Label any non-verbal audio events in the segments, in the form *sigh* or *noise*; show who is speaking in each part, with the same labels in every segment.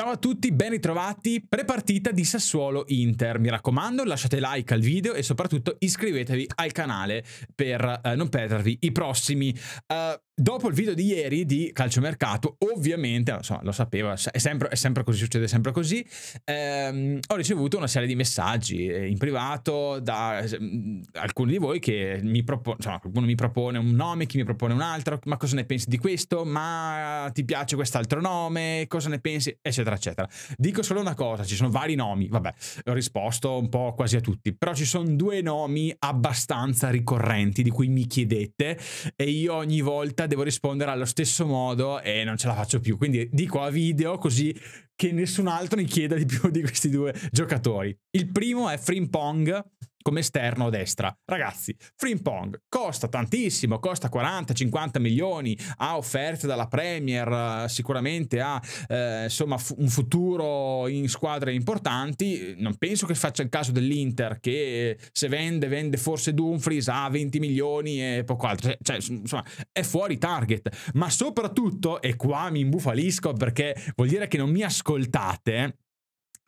Speaker 1: Ciao a tutti, ben ritrovati. Prepartita di Sassuolo-Inter. Mi raccomando, lasciate like al video e soprattutto iscrivetevi al canale per eh, non perdervi i prossimi. Uh, Dopo il video di ieri di calciomercato, ovviamente, lo, so, lo sapevo, è sempre, è sempre, così, succede sempre così, ehm, ho ricevuto una serie di messaggi eh, in privato da mm, alcuni di voi che mi, propone, insomma, qualcuno mi propone un nome, chi mi propone un altro, ma cosa ne pensi di questo, ma ti piace quest'altro nome, cosa ne pensi, eccetera, eccetera. Dico solo una cosa, ci sono vari nomi, vabbè, ho risposto un po' quasi a tutti, però ci sono due nomi abbastanza ricorrenti di cui mi chiedete e io ogni volta devo rispondere allo stesso modo e non ce la faccio più. Quindi dico a video così che nessun altro ne chieda di più di questi due giocatori. Il primo è Frimpong come esterno a destra. Ragazzi, Frimpong costa tantissimo, costa 40-50 milioni, ha offerte dalla Premier, sicuramente ha eh, insomma un futuro in squadre importanti. Non penso che faccia il caso dell'Inter che se vende vende forse Dumfries a 20 milioni e poco altro. Cioè, cioè insomma, è fuori target, ma soprattutto e qua mi imbufalisco perché vuol dire che non mi ascolto ascoltate,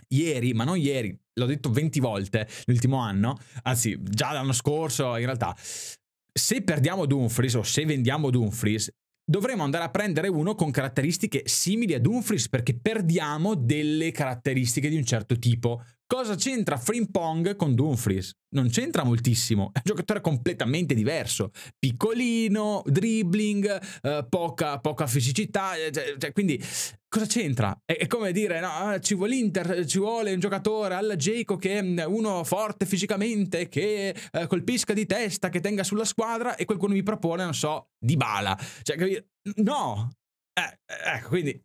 Speaker 1: ieri, ma non ieri, l'ho detto 20 volte l'ultimo anno, anzi già l'anno scorso in realtà, se perdiamo Dumfries o se vendiamo Dumfries, dovremo andare a prendere uno con caratteristiche simili a Dumfries perché perdiamo delle caratteristiche di un certo tipo. Cosa c'entra Frimpong con Dumfries? Non c'entra moltissimo, è un giocatore completamente diverso, piccolino, dribbling, eh, poca, poca, fisicità, eh, cioè, cioè, quindi cosa c'entra? È, è, come dire, no, ah, ci vuole l'Inter, ci vuole un giocatore alla Jaco che è mm, uno forte fisicamente, che eh, colpisca di testa, che tenga sulla squadra e qualcuno mi propone, non so, di bala. Cioè, no! Eh, eh, ecco, quindi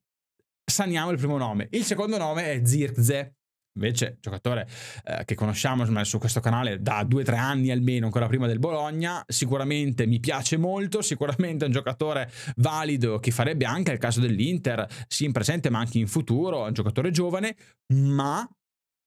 Speaker 1: saniamo il primo nome. Il secondo nome è Zirkze invece giocatore eh, che conosciamo su questo canale da due o tre anni almeno, ancora prima del Bologna, sicuramente mi piace molto, sicuramente è un giocatore valido che farebbe anche al caso dell'Inter, sia in presente ma anche in futuro, è un giocatore giovane, ma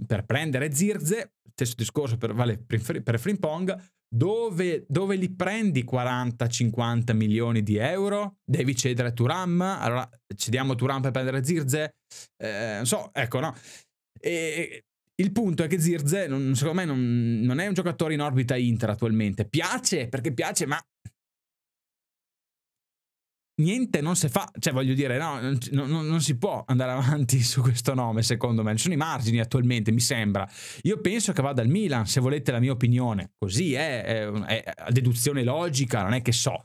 Speaker 1: per prendere Zirze, stesso discorso per, vale per Frimpong, dove, dove, li prendi 40-50 milioni di euro? Devi cedere Turam? Allora cediamo Turam per prendere Zirze? Eh, non so, ecco no e il punto è che Zirze, non, secondo me, non, non, è un giocatore in orbita Inter attualmente. Piace perché piace, ma niente non si fa, cioè voglio dire, no, non, non, non, si può andare avanti *laughs* su questo nome secondo me, non ci sono i margini attualmente mi sembra, io penso che vada al Milan se volete la mia opinione, così è, è, è, è deduzione logica, non è che so,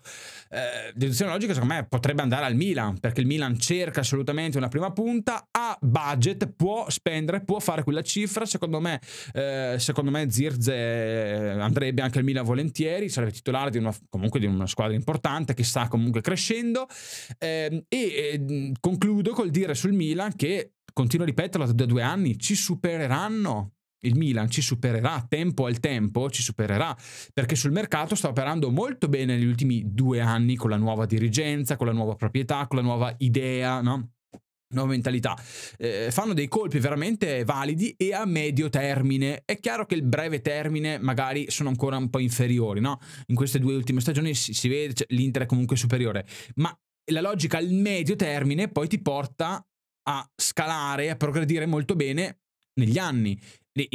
Speaker 1: eh, deduzione logica secondo me potrebbe andare al Milan perché il Milan cerca assolutamente una prima punta, ha budget, può spendere, può fare quella cifra, secondo me, eh, secondo me Zirze eh, andrebbe anche al Milan volentieri, sarebbe titolare di una, comunque di una squadra importante che sta comunque crescendo, eh, e ehm, concludo col dire sul Milan che, continuo a ripeterlo da due anni, ci supereranno il Milan ci supererà tempo al tempo, ci supererà, perché sul mercato sta operando molto bene negli ultimi due anni con la nuova dirigenza, con la nuova proprietà, con la nuova idea, no? nuova mentalità. Eh, fanno dei colpi veramente validi e a medio termine. È chiaro che il breve termine magari sono ancora un po' inferiori, no? In queste due ultime stagioni si, si vede cioè, l'Inter è comunque superiore, ma la logica al medio termine poi ti porta a scalare, a progredire molto bene negli anni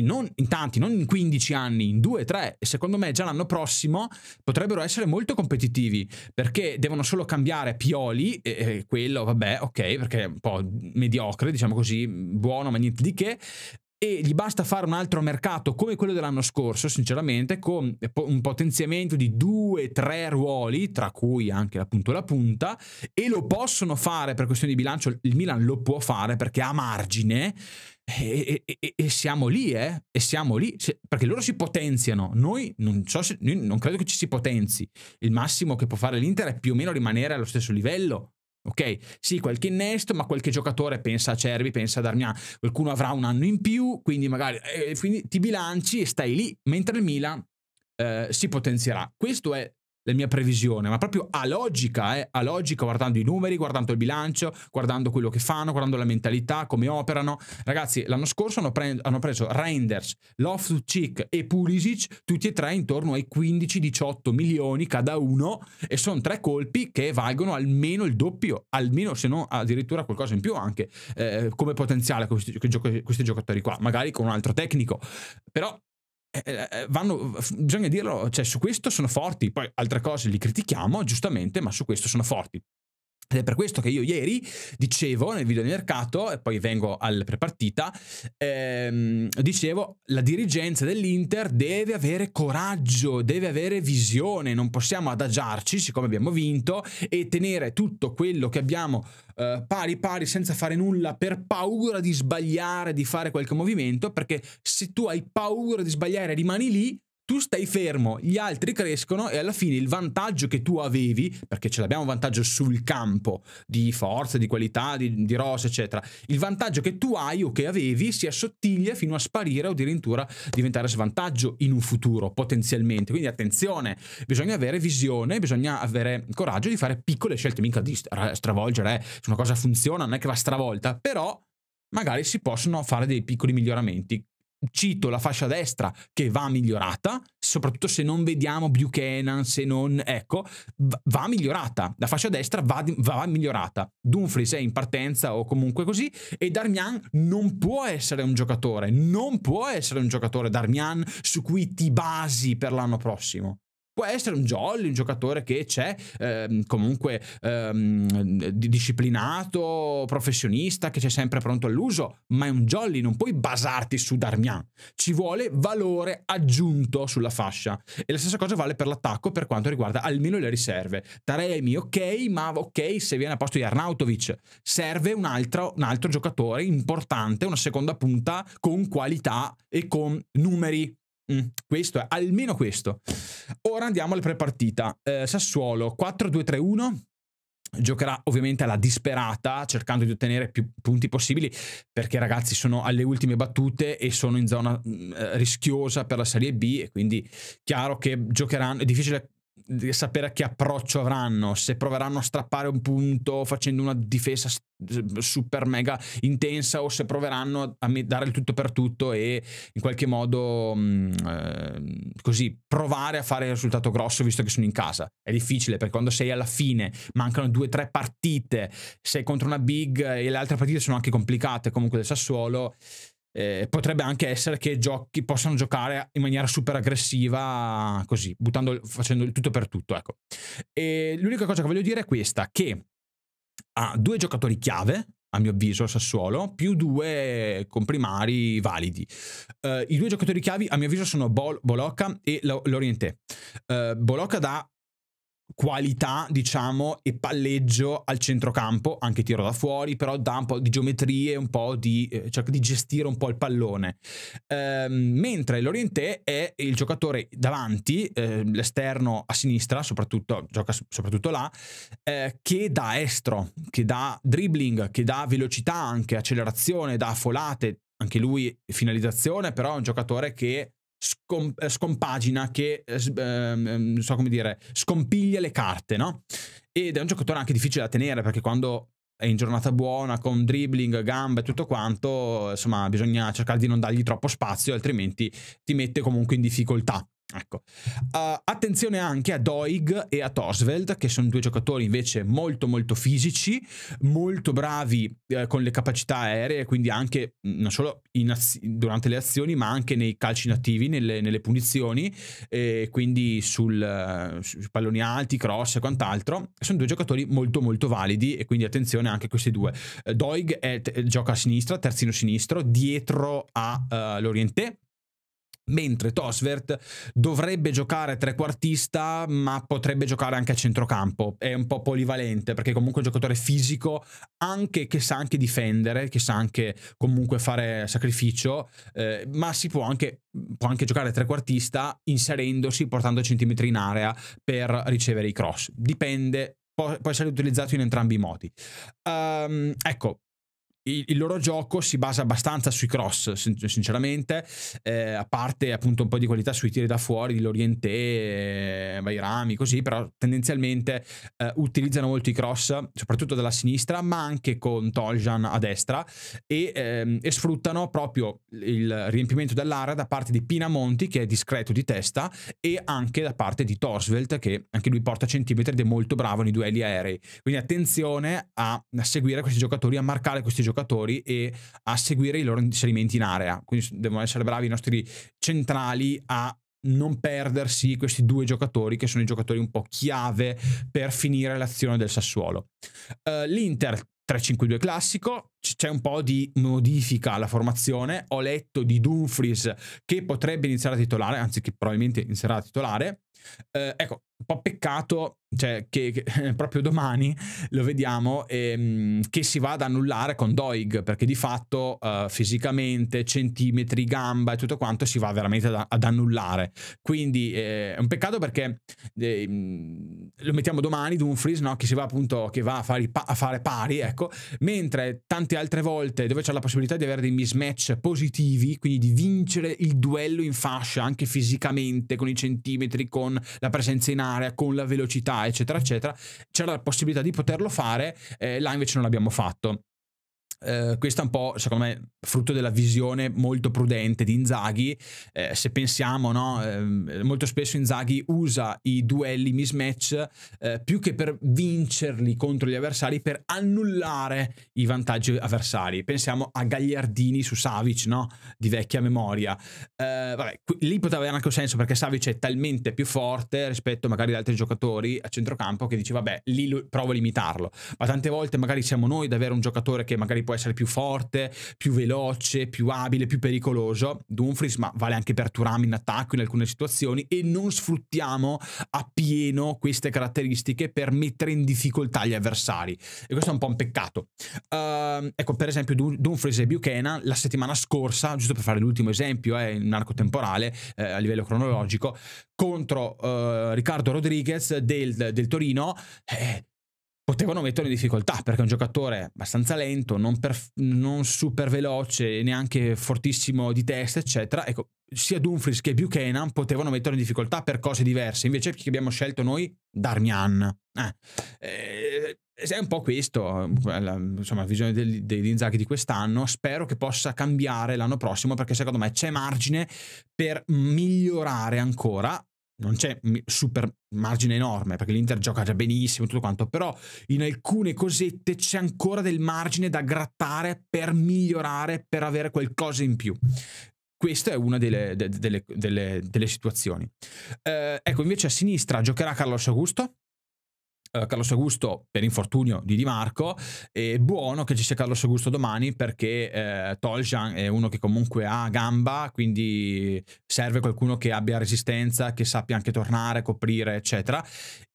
Speaker 1: non in tanti, non in 15 anni, in 2-3, e secondo me già l'anno prossimo potrebbero essere molto competitivi, perché devono solo cambiare Pioli, e, e quello vabbè, ok, perché è un po' mediocre, diciamo così, buono, ma niente di che, e gli basta fare un altro mercato come quello dell'anno scorso, sinceramente, con un potenziamento di due, tre ruoli, tra cui anche appunto la punta, e lo possono fare per questioni di bilancio, il Milan lo può fare perché ha margine e, e, e, siamo lì, eh? E siamo lì, perché loro si potenziano. Noi non, so se, noi non credo che ci si potenzi. Il massimo che può fare l'Inter è più o meno rimanere allo stesso livello. Ok? Sì, qualche innesto, ma qualche giocatore pensa a Cervi, pensa a Darmian. Qualcuno avrà un anno in più, quindi magari eh, quindi ti bilanci e stai lì, mentre il Milan eh, si potenzierà. Questo è la mia previsione, ma proprio a logica, eh, a logica, guardando i numeri, guardando il bilancio, guardando quello che fanno, guardando la mentalità, come operano. Ragazzi, l'anno scorso hanno, pre hanno preso Reinders, Loftus-Cheek e Pulisic, tutti e tre intorno ai 15-18 milioni cada uno, e sono tre colpi che valgono almeno il doppio, almeno se non addirittura qualcosa in più anche, eh, come potenziale questi, questi giocatori qua, magari con un altro tecnico. Però eh, eh, eh, vanno, bisogna dirlo, cioè su questo sono forti, poi altre cose li critichiamo giustamente, ma su questo sono forti. Ed è per questo che io ieri dicevo nel video di mercato, e poi vengo al prepartita, ehm, dicevo la dirigenza dell'Inter deve avere coraggio, deve avere visione, non possiamo adagiarci siccome abbiamo vinto e tenere tutto quello che abbiamo eh, pari pari senza fare nulla per paura di sbagliare, di fare qualche movimento, perché se tu hai paura di sbagliare e rimani lì, tu stai fermo, gli altri crescono e alla fine il vantaggio che tu avevi, perché ce l'abbiamo un vantaggio sul campo di forza, di qualità, di, di rosa, eccetera, il vantaggio che tu hai o che avevi si assottiglia fino a sparire o addirittura diventare svantaggio in un futuro potenzialmente. Quindi attenzione, bisogna avere visione, bisogna avere coraggio di fare piccole scelte, mica di stravolgere, eh. se una cosa funziona non è che va stravolta, però magari si possono fare dei piccoli miglioramenti cito la fascia destra che va migliorata, soprattutto se non vediamo Buchanan, se non, ecco, va migliorata, la fascia destra va, va migliorata, Dumfries è in partenza o comunque così e Darmian non può essere un giocatore, non può essere un giocatore Darmian su cui ti basi per l'anno prossimo, può essere un jolly, un giocatore che c'è ehm, comunque ehm, disciplinato, professionista, che c'è sempre pronto all'uso, ma è un jolly, non puoi basarti su Darmian, ci vuole valore aggiunto sulla fascia e la stessa cosa vale per l'attacco per quanto riguarda almeno le riserve. Taremi ok, ma ok se viene a posto di Arnautovic, serve un altro, un altro giocatore importante, una seconda punta con qualità e con numeri Mm, questo è, almeno questo. Ora andiamo alla prepartita. Eh, Sassuolo 4-2-3-1 giocherà ovviamente alla disperata cercando di ottenere più punti possibili perché ragazzi sono alle ultime battute e sono in zona mm, eh, rischiosa per la Serie B e quindi chiaro che giocheranno è difficile sapere che approccio avranno, se proveranno a strappare un punto facendo una difesa super mega intensa o se proveranno a dare il tutto per tutto e in qualche modo mh, mm, eh, così provare a fare il risultato grosso visto che sono in casa. È difficile perché quando sei alla fine, mancano due o tre partite, sei contro una big e le altre partite sono anche complicate comunque del Sassuolo eh, potrebbe anche essere che giochi, possano giocare in maniera super aggressiva, così, buttando, facendo il tutto per tutto. Ecco. E l'unica cosa che voglio dire è questa, che ha due giocatori chiave, a mio avviso, Sassuolo, più due comprimari validi. Uh, I due giocatori chiavi, a mio avviso, sono Bol- Bolocca e L- L'Orientè. Uh, eh, Bolocca dà qualità, diciamo, e palleggio al centrocampo, anche tiro da fuori, però dà un po' di geometrie, un po' di... Eh, cerca di gestire un po' il pallone. Ehm, mentre l'Orientè è il giocatore davanti, eh, l'esterno a sinistra, soprattutto, gioca soprattutto là, eh, che dà estro, che dà dribbling, che dà velocità anche, accelerazione, dà folate, anche lui finalizzazione, però è un giocatore che scom- eh, scompagina, che eh, ehm, ehm so come dire, scompiglia le carte, no? Ed è un giocatore anche difficile da tenere perché quando è in giornata buona, con dribbling, gambe e tutto quanto, insomma, bisogna cercare di non dargli troppo spazio, altrimenti ti mette comunque in difficoltà. Ecco. Uh, attenzione anche a Doig e a Tosveld, che sono due giocatori invece molto molto fisici, molto bravi eh, con le capacità aeree, quindi anche mm, non solo durante le azioni, ma anche nei calci nativi, nelle, nelle punizioni, eh, quindi sul, eh, su palloni alti, cross e quant'altro. Sono due giocatori molto molto validi e quindi attenzione anche a questi due. Uh, Doig è, gioca a sinistra, terzino sinistro, dietro a uh, mentre Tosvert dovrebbe giocare trequartista, ma potrebbe giocare anche a centrocampo. È un po' polivalente, perché comunque è un giocatore fisico, anche che sa anche difendere, che sa anche comunque fare sacrificio, eh, ma si può anche, può anche giocare trequartista inserendosi, portando centimetri in area per ricevere i cross. Dipende può, essere utilizzato in entrambi i modi. Um, ecco, il, il, loro gioco si basa abbastanza sui cross, sin- sinceramente, eh, a parte appunto un po' di qualità sui tiri da fuori, di l'Orientè, eh, vai rami, così, però tendenzialmente eh, utilizzano molto i cross, soprattutto dalla sinistra, ma anche con Toljan a destra, e, ehm, e sfruttano proprio il riempimento dell'area da parte di Pinamonti, che è discreto di testa, e anche da parte di Torsvelt, che anche lui porta centimetri ed è molto bravo nei duelli aerei. Quindi attenzione a, a seguire questi giocatori, a marcare questi giocatori giocatori e a seguire i loro inserimenti in area. Quindi devono essere bravi i nostri centrali a non perdersi questi due giocatori che sono i giocatori un po' chiave per finire l'azione del Sassuolo. Uh, L'Inter 3-5-2 classico, c'è un po' di modifica alla formazione. Ho letto di Dumfries che potrebbe iniziare a titolare, anzi che probabilmente inizierà a titolare. Eh, ecco, un po' peccato cioè, che, che, *laughs* proprio domani lo vediamo ehm, che si va ad annullare con Doig perché di fatto eh, fisicamente, centimetri, gamba e tutto quanto si va veramente ad, ad annullare. Quindi eh, è un peccato perché ehm, lo mettiamo domani Dumfries no? che si va appunto che va a fare, a fare pari, ecco, mentre tanti tante altre volte dove c'è la possibilità di avere dei mismatch positivi, quindi di vincere il duello in fascia, anche fisicamente, con i centimetri, con la presenza in area, con la velocità, eccetera, eccetera, c'è la possibilità di poterlo fare, eh, là invece non l'abbiamo fatto. Eh, questo è un po', secondo me, frutto della visione molto prudente di Inzaghi. Eh, se pensiamo, no, eh, molto spesso Inzaghi usa i duelli mismatch eh, più che per vincerli contro gli avversari, per annullare i vantaggi avversari. Pensiamo a Gagliardini su Savic, no? di vecchia memoria. Eh, vabbè, qui, lì poteva avere anche un senso perché Savic è talmente più forte rispetto magari ad altri giocatori a centrocampo che dice vabbè, lì provo a limitarlo. Ma tante volte magari siamo noi ad avere un giocatore che magari può essere più forte, più veloce, più abile, più pericoloso. Dumfries, ma vale anche per Turam in attacco in alcune situazioni. E non sfruttiamo appieno queste caratteristiche per mettere in difficoltà gli avversari. E questo è un po' un peccato. Uh, ecco, per esempio, Dumfries e Buchanan la settimana scorsa, giusto per fare l'ultimo esempio, è eh, in arco temporale eh, a livello cronologico, contro uh, eh, Riccardo Rodriguez del, del Torino. Eh, potevano metterlo in difficoltà perché è un giocatore abbastanza lento, non, perf- non super veloce, neanche fortissimo di testa, eccetera. Ecco, sia Dumfries che Buchanan potevano metterlo in difficoltà per cose diverse. Invece, chi abbiamo scelto noi? Darmian. Eh, eh è un po' questo, insomma, la visione degli, degli di quest'anno. Spero che possa cambiare l'anno prossimo perché secondo me c'è margine per migliorare ancora non c'è super margine enorme perché l'Inter gioca già benissimo tutto quanto, però in alcune cosette c'è ancora del margine da grattare per migliorare, per avere qualcosa in più. Questa è una delle, delle, delle, delle situazioni. Eh, ecco, invece a sinistra giocherà Carlos Augusto, eh, Carlos Augusto per infortunio di Di Marco e buono che ci sia Carlos Augusto domani perché eh, Toljan è uno che comunque ha gamba quindi serve qualcuno che abbia resistenza che sappia anche tornare, coprire eccetera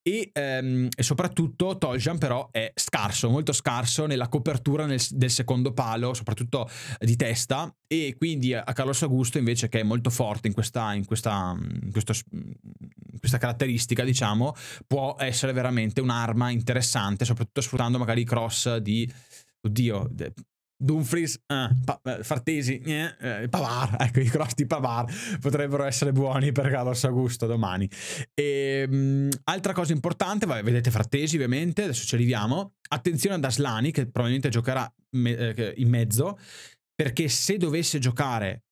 Speaker 1: e, ehm, e soprattutto Toljan però è scarso, molto scarso nella copertura nel, del secondo palo soprattutto eh, di testa e quindi eh, a Carlos Augusto invece che è molto forte in, questa, in, questa, mm, in questo mm, questa caratteristica, diciamo, può essere veramente un'arma interessante, soprattutto sfruttando magari i cross di... Oddio, de... Dumfries, eh, pa- eh, Fartesi, eh, eh, Pavar, *laughs* ecco i cross di Pavar potrebbero essere buoni per Carlos Augusto domani. E, ehm, mh, altra cosa importante, vabbè, vedete Fartesi ovviamente, adesso ci arriviamo, attenzione ad Aslani che probabilmente giocherà me- eh, in mezzo, perché se dovesse giocare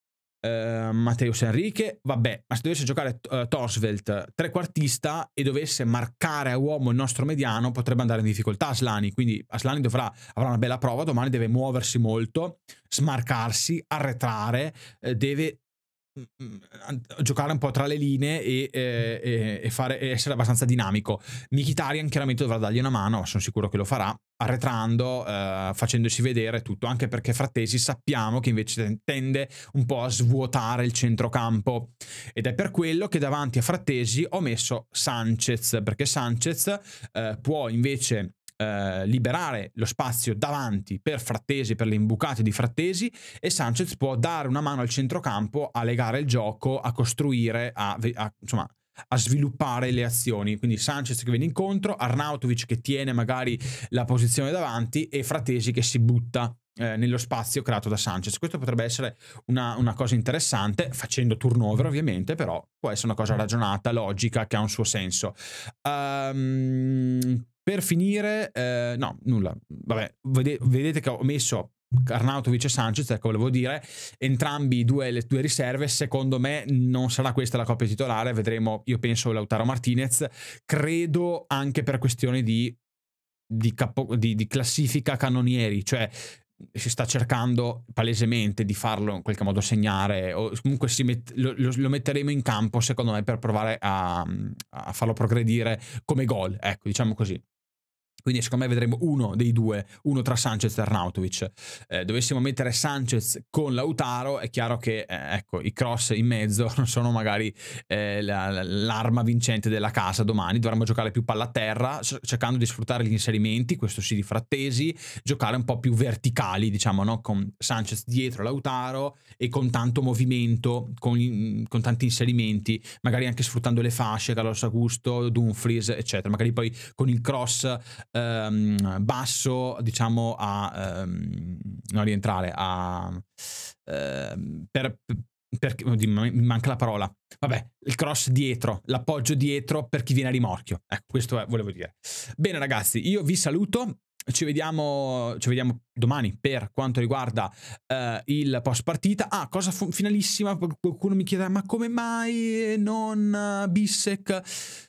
Speaker 1: Matteo ehm, Mateus Enrique, vabbè, ma se dovesse giocare eh, Torsvelt trequartista e dovesse marcare a uomo il nostro mediano, potrebbe andare in difficoltà Aslani, quindi Aslani dovrà, avrà una bella prova, domani deve muoversi molto, smarcarsi, arretrare, eh, deve Mm, mm, giocare un po' tra le linee e, e, e, fare, e essere abbastanza dinamico. Mkhitaryan chiaramente dovrà dargli una mano, sono sicuro che lo farà, arretrando, eh, facendosi vedere tutto, anche perché Frattesi sappiamo che invece tende un po' a svuotare il centrocampo ed è per quello che davanti a Frattesi ho messo Sanchez, perché Sanchez eh, può invece eh, liberare lo spazio davanti per Frattesi, per le imbucate di Frattesi e Sanchez può dare una mano al centrocampo a legare il gioco, a costruire, a, a, insomma, a sviluppare le azioni. Quindi Sanchez che viene incontro, Arnautovic che tiene magari la posizione davanti e Frattesi che si butta eh, nello spazio creato da Sanchez. Questo potrebbe essere una, una, cosa interessante, facendo turnover ovviamente, però può essere una cosa ragionata, logica, che ha un suo senso. Um, per finire, eh, no, nulla. Vabbè, vede, vedete che ho messo Arnautovic e Sanchez, ecco volevo dire, entrambi due, le due riserve, secondo me non sarà questa la coppia titolare, vedremo, io penso, Lautaro Martinez, credo anche per questioni di di, capo, di, di, classifica cannonieri, cioè si sta cercando palesemente di farlo in qualche modo segnare o comunque met lo, lo, metteremo in campo secondo me per provare a, a farlo progredire come gol ecco diciamo così quindi secondo me vedremo uno dei due, uno tra Sanchez e Arnautovic. Eh, dovessimo mettere Sanchez con Lautaro, è chiaro che eh, ecco, i cross in mezzo *laughs* non sono magari eh, la, l'arma vincente della casa domani. Dovremmo giocare più palla a terra, cercando di sfruttare gli inserimenti, questo sì di frattesi, giocare un po' più verticali, diciamo, no? con Sanchez dietro Lautaro e con tanto movimento, con, con tanti inserimenti, magari anche sfruttando le fasce, Carlos Augusto, Dumfries, eccetera. Magari poi con il cross ehm, basso, diciamo, a ehm, non rientrare, a, ehm, per, per, mi manca la parola, vabbè, il cross dietro, l'appoggio dietro per chi viene a rimorchio. Ecco, questo è, volevo dire. Bene ragazzi, io vi saluto ci vediamo, ci vediamo, domani per quanto riguarda uh, il post partita. Ah, cosa fu- finalissima, qualcuno mi chiederà ma come mai non uh, Bissek?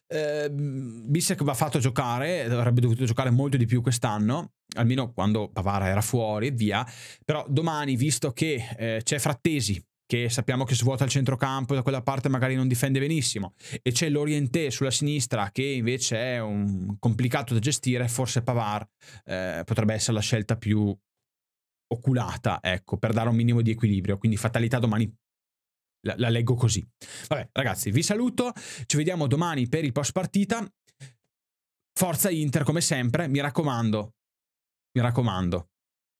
Speaker 1: Uh, Bissek va fatto giocare, avrebbe dovuto giocare molto di più quest'anno, almeno quando Pavara era fuori e via, però domani visto che uh, c'è Frattesi che sappiamo che svuota il centrocampo da quella parte magari non difende benissimo, e c'è l'Orienté sulla sinistra che invece è un... complicato da gestire, forse Pavar eh, potrebbe essere la scelta più oculata, ecco, per dare un minimo di equilibrio, quindi fatalità domani la, la leggo così. Vabbè, ragazzi, vi saluto, ci vediamo domani per il post partita. Forza Inter come sempre, mi raccomando. Mi raccomando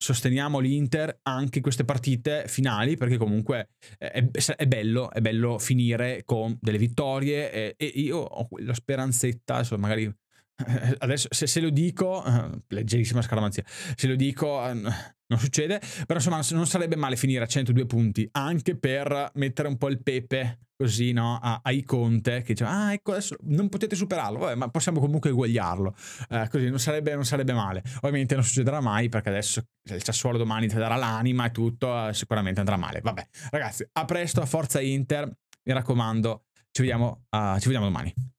Speaker 1: sosteniamo l'Inter anche queste partite finali perché comunque è, è, bello, è bello finire con delle vittorie e, e io ho la speranzetta, insomma, magari eh, adesso se, se, lo dico, eh, leggerissima scaramanzia, se lo dico eh, non succede, però insomma non sarebbe male finire a 102 punti, anche per mettere un po' il pepe così no, a, ai Conte che dice ah ecco adesso non potete superarlo, vabbè, ma possiamo comunque eguagliarlo, eh, così non sarebbe, non sarebbe, male. Ovviamente non succederà mai perché adesso se il Sassuolo domani ti darà l'anima e tutto, eh, sicuramente andrà male. Vabbè ragazzi, a presto, a forza Inter, mi raccomando, ci vediamo, uh, ci vediamo domani.